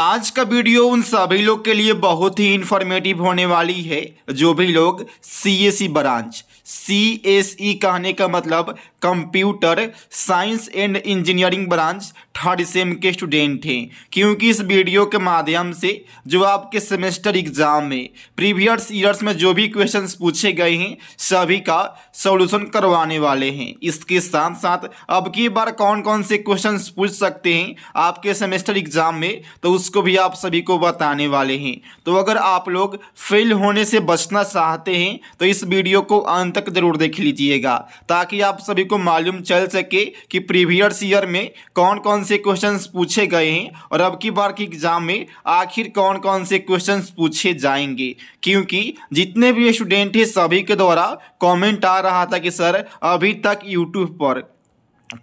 आज का वीडियो उन सभी लोग के लिए बहुत ही इन्फॉर्मेटिव होने वाली है जो भी लोग सी ब्रांच सी कहने का मतलब computer science and engineering branch third sem के स्टूडेंट हैं क्योंकि इस वीडियो के माध्यम से जो आपके सेमेस्टर एग्जाम में प्रीवियस ईयर्स में जो भी क्वेश्चंस पूछे गए हैं सभी का सॉल्यूशन करवाने वाले हैं इसके साथ साथ अब की बार कौन कौन से क्वेश्चन पूछ सकते हैं आपके सेमेस्टर एग्जाम में तो उस उसको भी आप सभी को बताने वाले हैं तो अगर आप लोग फेल होने से बचना चाहते हैं तो इस वीडियो को अंत तक जरूर देख लीजिएगा ताकि आप सभी को मालूम चल सके कि प्रीवियस ईयर में कौन कौन से क्वेश्चन पूछे गए हैं और अब की बार के एग्जाम में आखिर कौन कौन से क्वेश्चन पूछे जाएंगे क्योंकि जितने भी स्टूडेंट हैं सभी के द्वारा कॉमेंट आ रहा था कि सर अभी तक यूट्यूब पर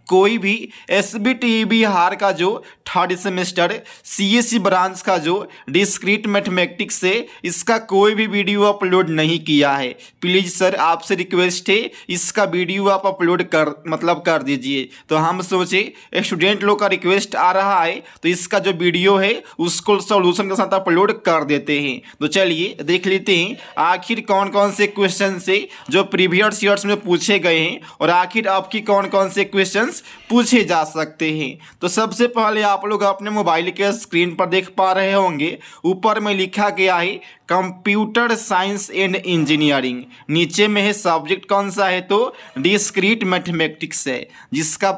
कोई भी एस बी टी बिहार का जो थर्ड सेमेस्टर सीएसी ब्रांच का जो डिस्क्रीट मैथमेटिक्स से इसका कोई भी वीडियो अपलोड नहीं किया है प्लीज़ सर आपसे रिक्वेस्ट है इसका वीडियो आप अपलोड कर मतलब कर दीजिए तो हम सोचे स्टूडेंट लोग का रिक्वेस्ट आ रहा है तो इसका जो वीडियो है उसको सोल्यूशन के साथ अपलोड कर देते हैं तो चलिए देख लेते हैं आखिर कौन कौन से क्वेश्चन से जो प्रीवियस ईयर्स में पूछे गए हैं और आखिर आपकी कौन कौन से क्वेश्चन पूछे जा सकते हैं तो सबसे पहले आप आप लोग अपने मोबाइल के स्क्रीन पर देख पा रहे होंगे ऊपर में लिखा गया है कंप्यूटर साइंस एंड इंजीनियरिंग नीचे में है सब्जेक्ट कौन सा है तो डिस्क्रीट मैथमेटिक्स है जिसका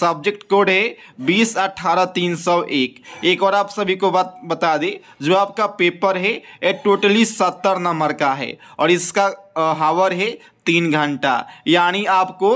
सब्जेक्ट कोड है बीस अठारह तीन सौ एक एक और आप सभी को बात बता दें जो आपका पेपर है ये टोटली सत्तर नंबर का है और इसका हावर है तीन घंटा यानी आपको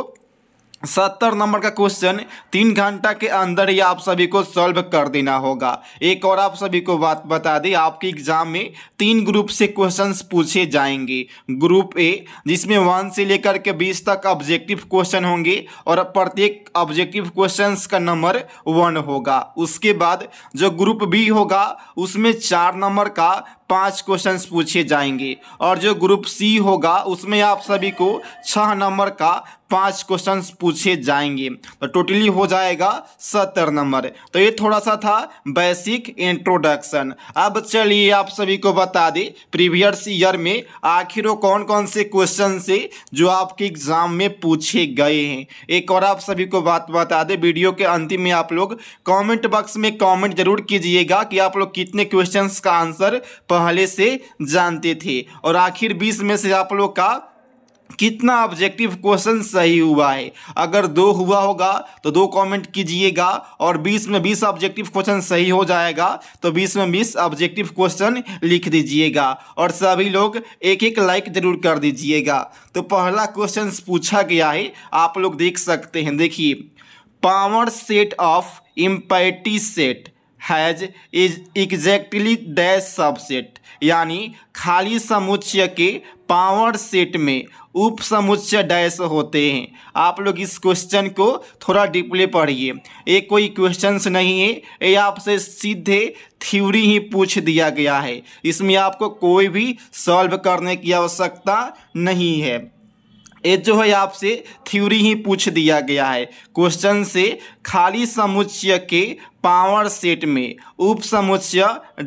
सत्तर नंबर का क्वेश्चन तीन घंटा के अंदर ही आप सभी को सॉल्व कर देना होगा एक और आप सभी को बात बता दें आपके एग्जाम में तीन ग्रुप से क्वेश्चंस पूछे जाएंगे ग्रुप ए जिसमें वन से लेकर के बीस तक ऑब्जेक्टिव क्वेश्चन होंगे और प्रत्येक ऑब्जेक्टिव क्वेश्चंस का नंबर वन होगा उसके बाद जो ग्रुप बी होगा उसमें चार नंबर का पाँच क्वेश्चंस पूछे जाएंगे और जो ग्रुप सी होगा उसमें आप सभी को छः नंबर का पांच क्वेश्चंस पूछे जाएंगे तो टोटली हो जाएगा सत्तर नंबर तो ये थोड़ा सा था बेसिक इंट्रोडक्शन अब चलिए आप सभी को बता दें प्रीवियस ईयर में आखिर कौन कौन से क्वेश्चन से जो आपके एग्जाम में पूछे गए हैं एक और आप सभी को बात बता दें वीडियो के अंतिम में आप लोग कमेंट बॉक्स में कमेंट जरूर कीजिएगा कि आप लोग कितने क्वेश्चन का आंसर पहले से जानते थे और आखिर बीस में से आप लोग का कितना ऑब्जेक्टिव क्वेश्चन सही हुआ है अगर दो हुआ होगा तो दो कमेंट कीजिएगा और 20 में 20 ऑब्जेक्टिव क्वेश्चन सही हो जाएगा तो 20 में 20 ऑब्जेक्टिव क्वेश्चन लिख दीजिएगा और सभी लोग एक एक लाइक जरूर कर दीजिएगा तो पहला क्वेश्चन पूछा गया है आप लोग देख सकते हैं देखिए power set of empty set has is exactly the subset यानी खाली समुच्चय के पावर सेट में उप समुच्चय डैश होते हैं आप लोग इस क्वेश्चन को थोड़ा डीपली पढ़िए ये कोई क्वेश्चंस नहीं है ये आपसे सीधे थ्योरी ही पूछ दिया गया है इसमें आपको कोई भी सॉल्व करने की आवश्यकता नहीं है ये जो है आपसे थ्योरी ही पूछ दिया गया है क्वेश्चन से खाली समुच्चय के पावर सेट में उप समुच्चय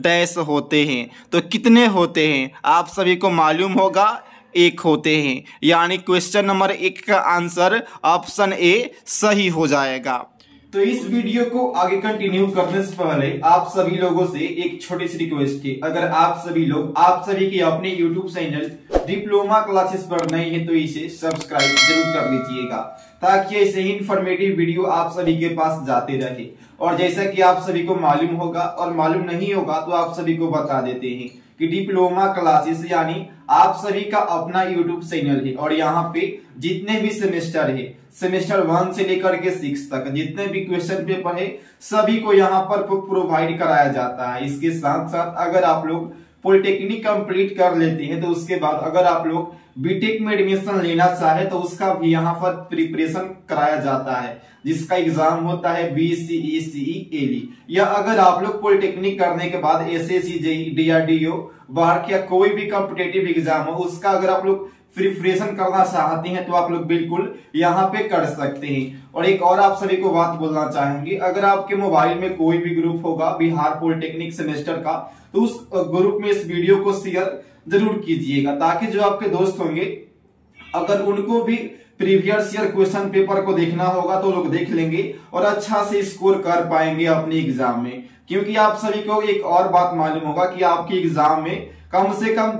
डैश होते हैं तो कितने होते हैं आप सभी को मालूम होगा एक होते हैं यानी क्वेश्चन नंबर एक का आंसर ऑप्शन ए सही हो जाएगा तो इस वीडियो को आगे कंटिन्यू करने से पहले आप सभी लोगों से एक छोटी सी रिक्वेस्ट है अगर आप सभी लोग आप सभी के अपने YouTube चैनल डिप्लोमा क्लासेस पर नए हैं तो इसे सब्सक्राइब जरूर कर लीजिएगा ताकि ऐसे ही इंफॉर्मेटिव वीडियो आप सभी के पास जाते रहे और जैसा कि आप सभी को मालूम होगा और मालूम नहीं होगा तो आप सभी को बता देते हैं कि डिप्लोमा क्लासेस यानी आप सभी का अपना यूट्यूब चैनल है और यहाँ पे जितने भी सेमेस्टर है सेमेस्टर वन से लेकर के सिक्स तक जितने भी क्वेश्चन पेपर है सभी को यहाँ पर प्रोवाइड कराया जाता है इसके साथ साथ अगर आप लोग पॉलिटेक्निक कंप्लीट कर लेते हैं तो उसके बाद अगर आप लोग बीटेक e में एडमिशन लेना चाहे तो उसका भी यहाँ पर प्रिपरेशन कराया जाता है जिसका एग्जाम होता है बी सी ई सी ई एली या अगर आप लोग पॉलिटेक्निक करने के बाद S S C JE D R D O बाहर या कोई भी कॉम्पिटेटिव एग्जाम हो उसका अगर आप लोग प्रिपरेशन करना चाहते हैं तो आप लोग बिल्कुल यहाँ पे कर सकते हैं और एक और आप सभी को बात बोलना चाहेंगे अगर आपके मोबाइल में कोई भी ग्रुप होगा बिहार पॉलिटेक्निक सेमेस्टर का तो उस ग्रुप में इस वीडियो को शेयर जरूर कीजिएगा ताकि जो आपके दोस्त होंगे अगर उनको भी प्रीवियस ईयर क्वेश्चन पेपर को देखना होगा तो लोग देख लेंगे और अच्छा से स्कोर कर पाएंगे अपने एग्जाम में क्योंकि आप सभी को एक और बात मालूम होगा कि आपके एग्जाम में कम से कम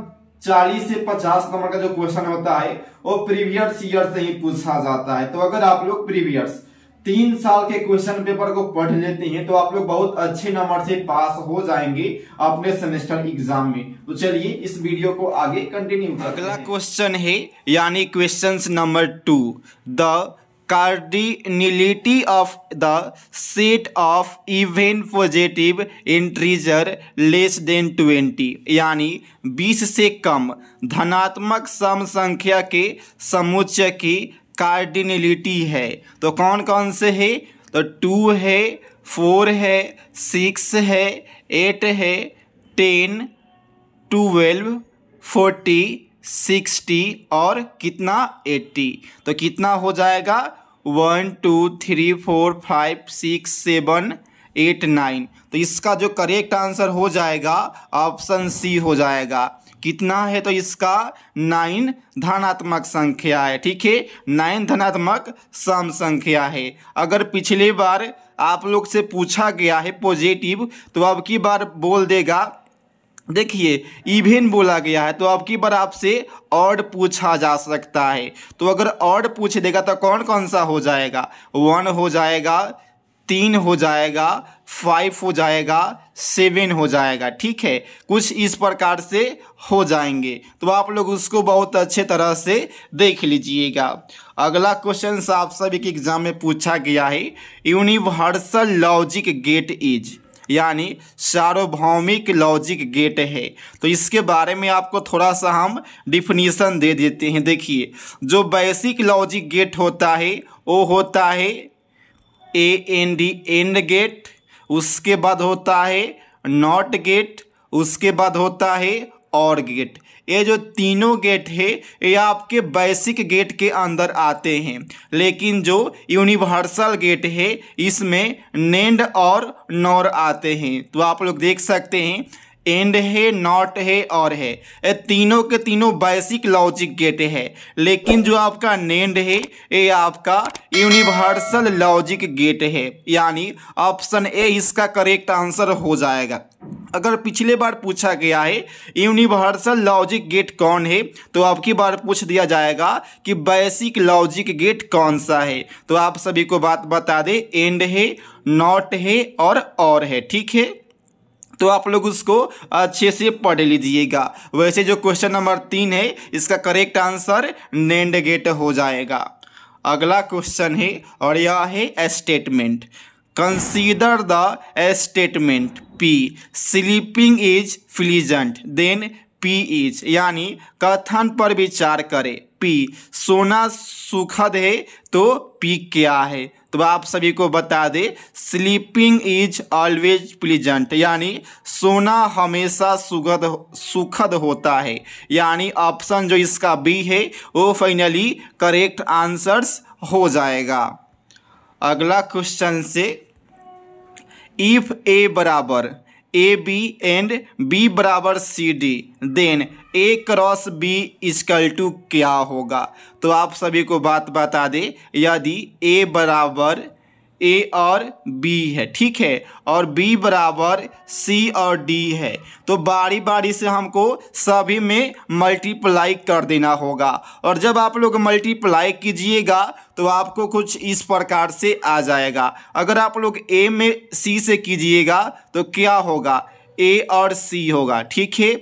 40 से 50 नंबर का जो क्वेश्चन होता है वो प्रीवियस ईयर से ही पूछा जाता है तो अगर आप लोग प्रीवियस तीन साल के क्वेश्चन पेपर को पढ़ लेते हैं तो आप लोग बहुत अच्छे नंबर से पास हो जाएंगे अपने सेमेस्टर एग्जाम में तो चलिए इस वीडियो को आगे कंटिन्यू अगला क्वेश्चन है यानी question number two the cardinality of the set of even positive integer less than 20 यानी 20 से कम धनात्मक सम संख्या के समुच्चय की कार्डिनलिटी है तो कौन कौन से है तो टू है फोर है सिक्स है एट है टेन टूवेल्व फोर्टी सिक्सटी और कितना एट्टी तो कितना हो जाएगा one two three four five six seven eight nine तो इसका जो करेक्ट आंसर हो जाएगा ऑप्शन सी हो जाएगा कितना है तो इसका नाइन धनात्मक संख्या है ठीक है नाइन धनात्मक सम संख्या है अगर पिछली बार आप लोग से पूछा गया है पॉजिटिव तो अब की बार बोल देगा देखिए इवेन बोला गया है तो अब की बार आपसे ऑड पूछा जा सकता है तो अगर ऑड पूछ देगा तो कौन कौन सा हो जाएगा वन हो जाएगा तीन हो जाएगा फाइव हो जाएगा सेवन हो जाएगा ठीक है कुछ इस प्रकार से हो जाएंगे तो आप लोग उसको बहुत अच्छे तरह से देख लीजिएगा अगला क्वेश्चन आप सभी के एग्जाम में पूछा गया है यूनिवर्सल लॉजिक गेट इज यानी सार्वभौमिक लॉजिक गेट है तो इसके बारे में आपको थोड़ा सा हम डिफिनीसन दे देते हैं देखिए जो बेसिक लॉजिक गेट होता है वो होता है A N D and gate उसके बाद होता है नॉट गेट उसके बाद होता है और गेट ये जो तीनों गेट है ये आपके बेसिक गेट के अंदर आते हैं लेकिन जो यूनिवर्सल गेट है इसमें नेंड और नॉर आते हैं तो आप लोग देख सकते हैं एंड है नॉट है और है ये तीनों के तीनों बेसिक लॉजिक गेट है लेकिन जो आपका नेंड है ये आपका यूनिवर्सल लॉजिक गेट है यानी ऑप्शन ए इसका करेक्ट आंसर हो जाएगा अगर पिछले बार पूछा गया है यूनिवर्सल लॉजिक गेट कौन है तो आपकी बार पूछ दिया जाएगा कि बेसिक लॉजिक गेट कौन सा है तो आप सभी को बात बता दें एंड है नॉट है और और है ठीक है तो आप लोग उसको अच्छे से पढ़ लीजिएगा वैसे जो क्वेश्चन नंबर तीन है इसका करेक्ट आंसर नेंड गेट हो जाएगा अगला क्वेश्चन है और यह है statement consider the statement P sleeping is pleasant then P is यानी कथन पर विचार करें पी सोना सुखद है तो पी क्या है तो आप सभी को बता दे स्लीपिंग इज ऑलवेज प्लीजेंट यानी सोना हमेशा सुखद सुखद होता है यानी ऑप्शन जो इसका बी है वो फाइनली करेक्ट आंसर्स हो जाएगा अगला क्वेश्चन से इफ ए बराबर ए बी एंड बी बराबर C D then A cross B is equal to क्या होगा तो आप सभी को बात बता दे यदि ए बराबर ए और बी है ठीक है और बी बराबर सी और डी है तो बारी बारी से हमको सभी में मल्टीप्लाई कर देना होगा और जब आप लोग मल्टीप्लाई कीजिएगा तो आपको कुछ इस प्रकार से आ जाएगा अगर आप लोग ए में सी से कीजिएगा तो क्या होगा ए और सी होगा ठीक है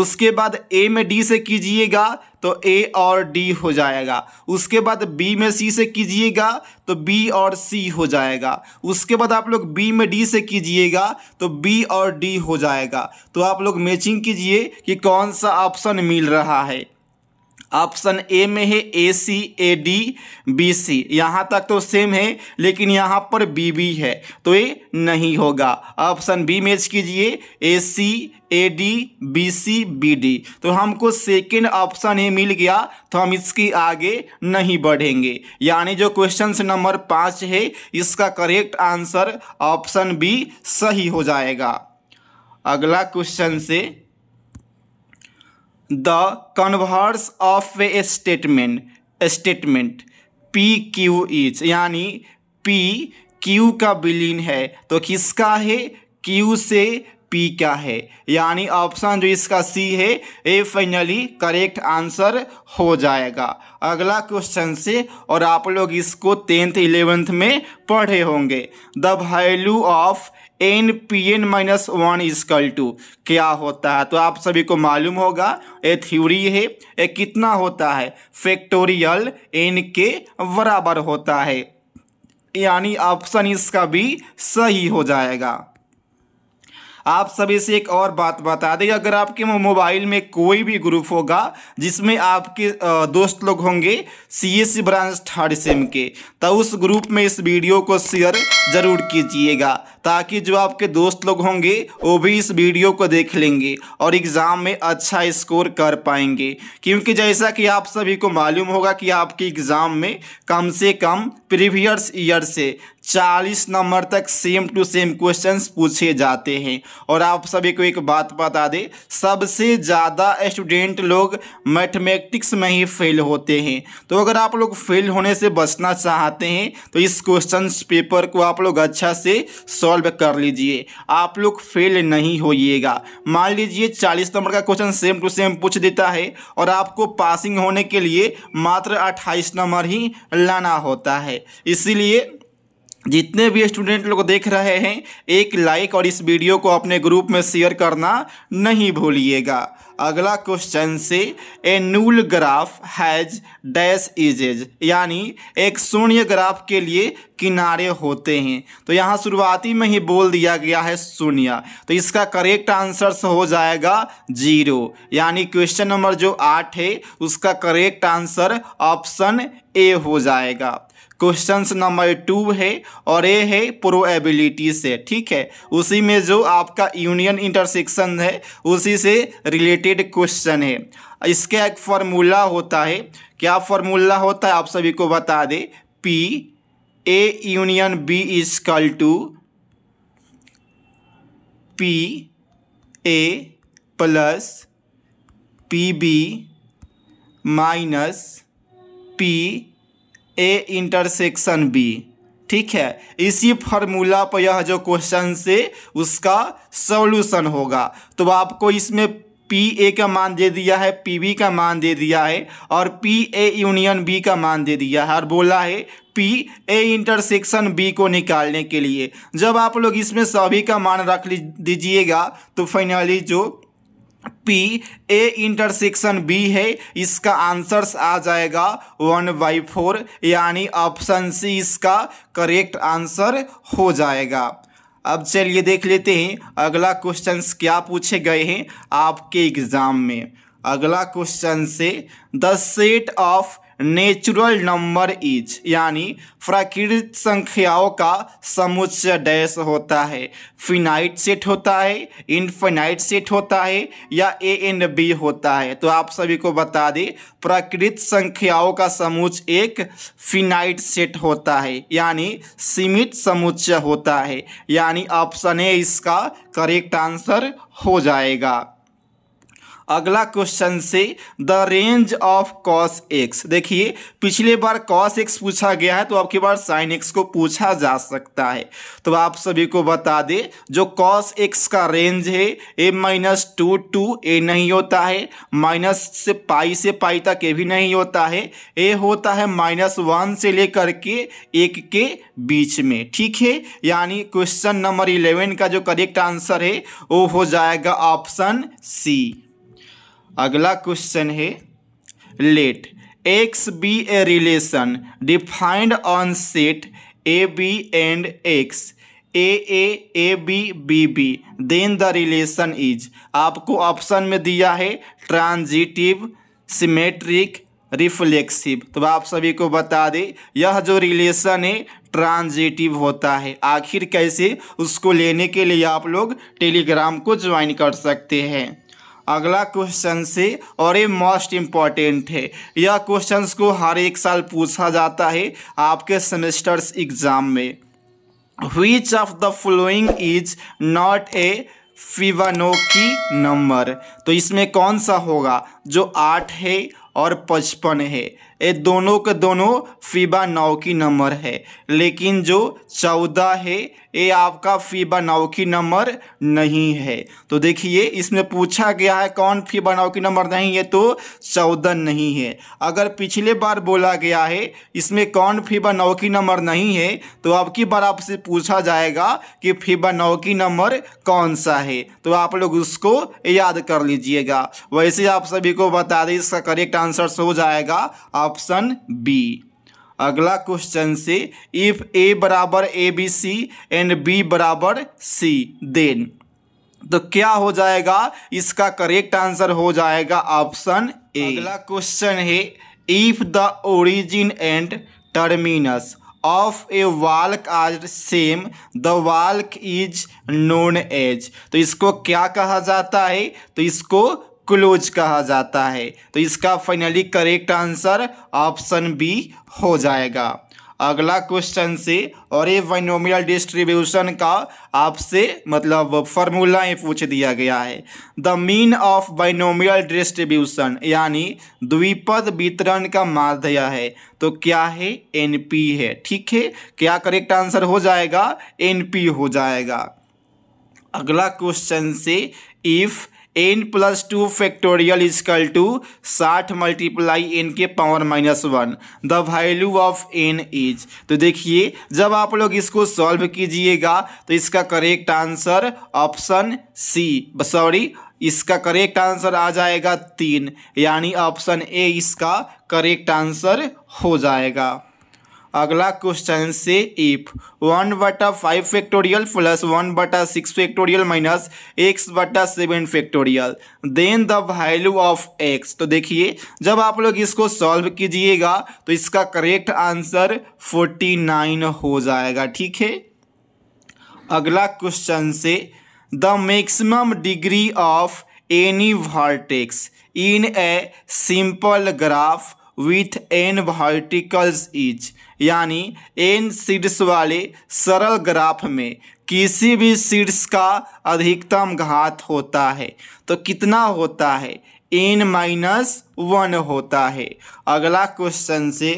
उसके बाद ए में डी से कीजिएगा तो ए और डी हो जाएगा उसके बाद बी में सी से कीजिएगा तो बी और सी हो जाएगा उसके बाद आप लोग बी में डी से कीजिएगा तो बी और डी हो जाएगा तो आप लोग मैचिंग कीजिए कि कौन सा ऑप्शन मिल रहा है ऑप्शन ए में है ए सी ए डी बी सी यहाँ तक तो सेम है लेकिन यहाँ पर बी बी है तो ये नहीं होगा ऑप्शन बी मैच कीजिए A C A D B C B D तो हमको सेकेंड ऑप्शन ही मिल गया तो हम इसकी आगे नहीं बढ़ेंगे यानी जो क्वेश्चन नंबर पाँच है इसका करेक्ट आंसर ऑप्शन बी सही हो जाएगा अगला क्वेश्चन से the converse of a statement statement P Q is यानी पी क्यू का विलीन है तो किसका है क्यू से पी क्या है यानी ऑप्शन जो इसका सी है ए फाइनली करेक्ट आंसर हो जाएगा अगला क्वेश्चन से और आप लोग इसको टेंथ इलेवेंथ में पढ़े होंगे the value of N P N minus one is equal to क्या होता है तो आप सभी को मालूम होगा ये थ्योरी है ये कितना होता है फैक्टोरियल एन के बराबर होता है यानी ऑप्शन इसका भी सही हो जाएगा आप सभी से एक और बात बता दें अगर आपके मोबाइल में कोई भी ग्रुप होगा जिसमें आपके दोस्त लोग होंगे C S branch third sem के तो उस ग्रुप में इस वीडियो को शेयर ज़रूर कीजिएगा ताकि जो आपके दोस्त लोग होंगे वो भी इस वीडियो को देख लेंगे और एग्ज़ाम में अच्छा स्कोर कर पाएंगे क्योंकि जैसा कि आप सभी को मालूम होगा कि आपके एग्ज़ाम में कम से कम प्रीवियस ईयर से चालीस नंबर तक सेम टू सेम क्वेश्चंस पूछे जाते हैं और आप सभी को एक बात बता दें सबसे ज़्यादा स्टूडेंट लोग मैथमेटिक्स में ही फेल होते हैं तो अगर आप लोग फेल होने से बचना चाहते हैं तो इस क्वेश्चन पेपर को आप लोग अच्छा से सॉल्व कर लीजिए आप लोग फेल नहीं होइएगा मान लीजिए चालीस नंबर का क्वेश्चन सेम टू सेम पूछ देता है और आपको पासिंग होने के लिए मात्र अट्ठाईस नंबर ही लाना होता है इसीलिए जितने भी स्टूडेंट लोग देख रहे हैं एक लाइक और इस वीडियो को अपने ग्रुप में शेयर करना नहीं भूलिएगा अगला क्वेश्चन से a null graph has dash edges यानी एक शून्य ग्राफ के लिए किनारे होते हैं तो यहाँ शुरुआती में ही बोल दिया गया है शून्य तो इसका करेक्ट आंसर हो जाएगा जीरो यानी क्वेश्चन नंबर जो आठ है उसका करेक्ट आंसर ऑप्शन ए हो जाएगा क्वेश्चंस नंबर टू है और ए है प्रोएबिलिटी से ठीक है उसी में जो आपका यूनियन इंटरसेक्शन है उसी से रिलेटेड क्वेश्चन है इसका एक फार्मूला होता है क्या फार्मूला होता है आप सभी को बता दें P A union B is equal to P A plus P B minus P A intersection B ठीक है इसी फार्मूला पर यह जो क्वेश्चन से उसका सॉल्यूशन होगा तो आपको इसमें पी ए का मान दे दिया है पी बी का मान दे दिया है और पी ए यूनियन बी का मान दे दिया है और बोला है पी ए इंटरसेक्शन बी को निकालने के लिए जब आप लोग इसमें सभी का मान रख दीजिएगा तो फाइनली जो पी ए इंटरसेक्शन बी है इसका आंसर आ जाएगा वन बाई फोर यानी ऑप्शन सी इसका करेक्ट आंसर हो जाएगा अब चलिए देख लेते हैं अगला क्वेश्चन क्या पूछे गए हैं आपके एग्ज़ाम में अगला क्वेश्चन से the set of natural number is यानी प्राकृत संख्याओं का समुच्चय डैश होता है फिनाइट सेट होता है इनफिनाइट सेट होता है या ए एंड बी होता है तो आप सभी को बता दें प्राकृत संख्याओं का समुच्चय एक फिनाइट सेट होता है यानी सीमित समुच्चय होता है यानी ऑप्शन ए इसका करेक्ट आंसर हो जाएगा अगला क्वेश्चन से the range of cos X देखिए पिछले बार कॉस एक्स पूछा गया है तो आपके बार साइन एक्स को पूछा जा सकता है तो आप सभी को बता दे जो कॉस एक्स का रेंज है A minus two to A नहीं होता है माइनस से पाई से पाई तक ए भी नहीं होता है ए होता है माइनस वन से लेकर के एक के बीच में ठीक है यानी क्वेश्चन नंबर इलेवन का जो करेक्ट आंसर है वो हो जाएगा ऑप्शन सी अगला क्वेश्चन है let X be a relation defined on set A B and X A A A B B B then the relation is आपको ऑप्शन में दिया है ट्रांजिटिव सिमेट्रिक रिफ्लेक्सिव तो आप सभी को बता दें यह जो रिलेशन है ट्रांजिटिव होता है आखिर कैसे उसको लेने के लिए आप लोग टेलीग्राम को ज्वाइन कर सकते हैं अगला क्वेश्चन से और ये मोस्ट इम्पॉर्टेंट है यह क्वेश्चन को हर एक साल पूछा जाता है आपके सेमेस्टर्स एग्जाम में which of the following is not a Fibonacci number तो इसमें कौन सा होगा जो आठ है और पचपन है ये दोनों के दोनों फीबा नाव की नंबर है लेकिन जो चौदह है ये आपका फीबा नाव की नंबर नहीं है तो देखिए इसमें पूछा गया है कौन फीबा नाव की नंबर नहीं है तो चौदह नहीं है अगर पिछले बार बोला गया है इसमें कौन फीबा नाव की नंबर नहीं है तो अब की बार आपसे पूछा जाएगा कि फीबा नाव की नंबर कौन सा है तो आप लोग उसको याद कर लीजिएगा वैसे आप सभी को बता दें इसका करेक्ट आंसर हो जाएगा आप ऑप्शन बी अगला क्वेश्चन से इफ ए बराबर A B C and B बराबर सी देन तो क्या हो जाएगा इसका करेक्ट आंसर हो जाएगा ऑप्शन ए अगला क्वेश्चन है if the origin and terminus of a walk are same the walk is known as तो इसको क्या कहा जाता है तो इसको क्लोज कहा जाता है तो इसका finally correct answer option B हो जाएगा अगला क्वेश्चन से और ये वाइनोमियल डिस्ट्रीब्यूशन का आपसे मतलब फार्मूला ये पूछ दिया गया है the mean of binomial distribution यानी द्विपद वितरण का माध्य है तो क्या है एनपी है ठीक है क्या करेक्ट आंसर हो जाएगा एनपी हो जाएगा अगला क्वेश्चन से if N plus two factorial is equal to साठ मल्टीप्लाई एन के power minus one the value of N is तो देखिए जब आप लोग इसको सॉल्व कीजिएगा तो इसका correct answer option C sorry इसका करेक्ट आंसर आ जाएगा तीन यानी ऑप्शन ए इसका करेक्ट आंसर हो जाएगा अगला क्वेश्चन से इफ वन बटा फाइव फैक्टोरियल प्लस वन बटा सिक्स फैक्टोरियल माइनस एक्स बटा seven factorial then the value of X तो देखिए जब आप लोग इसको सॉल्व कीजिएगा तो इसका करेक्ट आंसर फोर्टी नाइन हो जाएगा ठीक है अगला क्वेश्चन से the maximum degree of any vertex in a simple graph with N verticals each यानी एन सीड्स वाले सरल ग्राफ में किसी भी सीड्स का अधिकतम घात होता है तो कितना होता है एन माइनस वन होता है अगला क्वेश्चन से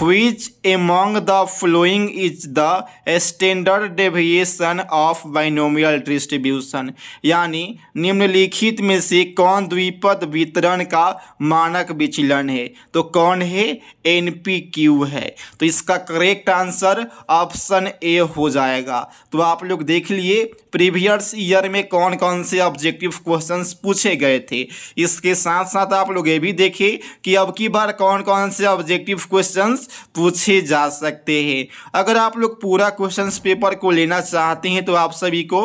which among the following is the standard deviation of binomial distribution यानी निम्नलिखित में से कौन द्विपद वितरण का मानक विचलन है तो कौन है एन पी क्यू है तो इसका करेक्ट आंसर ऑप्शन ए हो जाएगा तो आप लोग देख लिए प्रीवियस ईयर में कौन कौन से ऑब्जेक्टिव क्वेश्चन पूछे गए थे इसके साथ साथ आप लोग ये भी देखें कि अब की बार कौन कौन से ऑब्जेक्टिव क्वेश्चन पूछे जा सकते हैं अगर आप लोग पूरा क्वेश्चंस पेपर को लेना चाहते हैं तो आप सभी को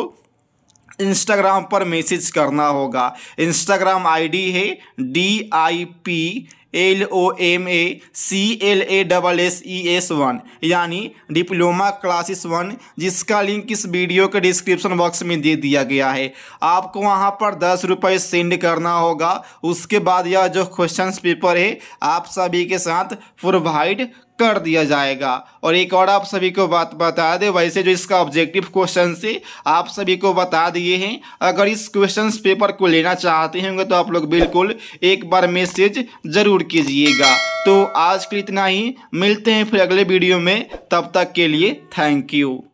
इंस्टाग्राम पर मैसेज करना होगा इंस्टाग्राम आईडी है D I P L O M A C L A double S E S one यानी डिप्लोमा क्लासेस वन जिसका लिंक इस वीडियो के डिस्क्रिप्शन बॉक्स में दे दिया गया है आपको वहाँ पर दस रुपये सेंड करना होगा उसके बाद यह जो क्वेश्चन पेपर है आप सभी के साथ प्रोवाइड कर दिया जाएगा और एक और आप सभी को बात बता दें वैसे जो इसका ऑब्जेक्टिव क्वेश्चन से आप सभी को बता दिए हैं अगर इस क्वेश्चन पेपर को लेना चाहते होंगे तो आप लोग बिल्कुल एक बार मैसेज ज़रूर कीजिएगा तो आज के इतना ही मिलते हैं फिर अगले वीडियो में तब तक के लिए थैंक यू